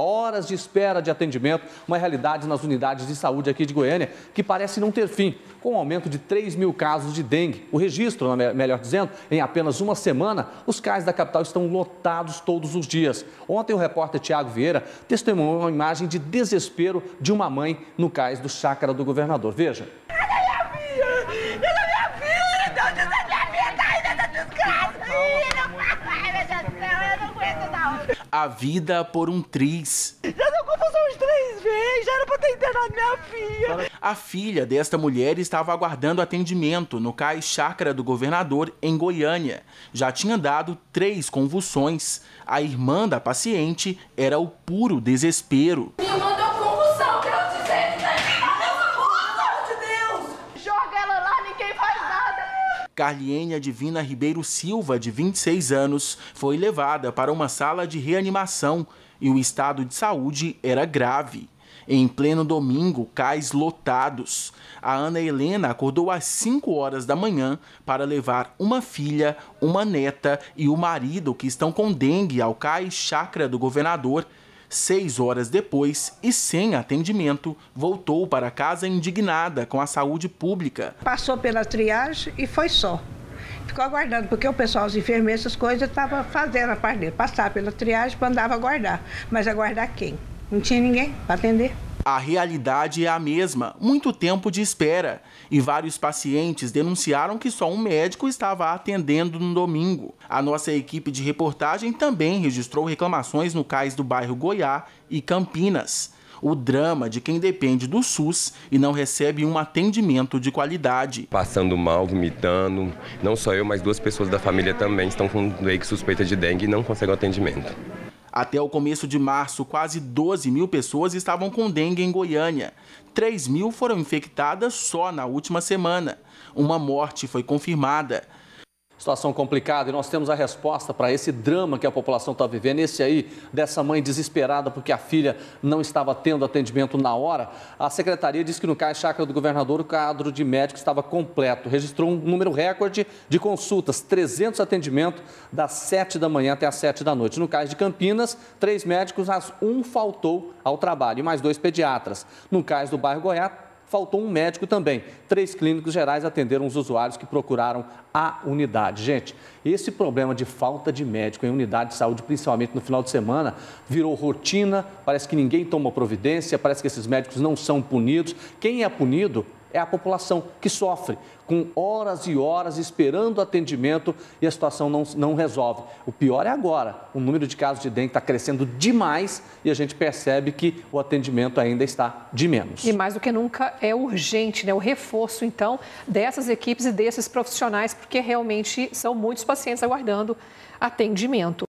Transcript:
Horas de espera de atendimento, uma realidade nas unidades de saúde aqui de Goiânia que parece não ter fim, com o um aumento de 3 mil casos de dengue. O registro, né, melhor dizendo, em apenas uma semana, os cais da capital estão lotados todos os dias. Ontem, o repórter Tiago Vieira testemunhou uma imagem de desespero de uma mãe no cais do Chácara do Governador. Veja. a vida por um triz. Já deu confusão uns três vezes, já era pra ter internado minha filha. A filha desta mulher estava aguardando atendimento no CAI Chácara do Governador, em Goiânia. Já tinha dado três convulsões. A irmã da paciente era o puro desespero. Carliene Divina Ribeiro Silva, de 26 anos, foi levada para uma sala de reanimação e o estado de saúde era grave. Em pleno domingo, cais lotados. A Ana Helena acordou às 5 horas da manhã para levar uma filha, uma neta e o marido que estão com dengue ao cais Chacra do governador Seis horas depois, e sem atendimento, voltou para casa indignada com a saúde pública. Passou pela triagem e foi só. Ficou aguardando, porque o pessoal, os enfermeiros, as coisas, estava fazendo a parte dele. Passar pela triagem, mandava aguardar. Mas aguardar quem? Não tinha ninguém para atender. A realidade é a mesma, muito tempo de espera. E vários pacientes denunciaram que só um médico estava atendendo no domingo. A nossa equipe de reportagem também registrou reclamações no cais do bairro Goiá e Campinas. O drama de quem depende do SUS e não recebe um atendimento de qualidade. Passando mal, vomitando, não só eu, mas duas pessoas da família também estão com suspeita de dengue e não conseguem atendimento. Até o começo de março, quase 12 mil pessoas estavam com dengue em Goiânia. 3 mil foram infectadas só na última semana. Uma morte foi confirmada. Situação complicada e nós temos a resposta para esse drama que a população está vivendo. Esse aí, dessa mãe desesperada porque a filha não estava tendo atendimento na hora. A secretaria diz que no Cais Chácara do Governador o quadro de médicos estava completo. Registrou um número recorde de consultas, 300 atendimentos das 7 da manhã até as 7 da noite. No Cais de Campinas, três médicos, mas um faltou ao trabalho e mais dois pediatras. No Cais do bairro Goiás, faltou um médico também. Três clínicos gerais atenderam os usuários que procuraram a unidade. Gente, esse problema de falta de médico em unidade de saúde, principalmente no final de semana, virou rotina, parece que ninguém toma providência, parece que esses médicos não são punidos. Quem é punido é a população que sofre, com horas e horas esperando atendimento e a situação não, não resolve. O pior é agora. O número de casos de dengue está crescendo demais e a gente percebe que o atendimento ainda está de menos. E mais do que nunca é urgente, né? O reforço, então, dessas equipes e desses profissionais, porque realmente são muitos pacientes aguardando atendimento.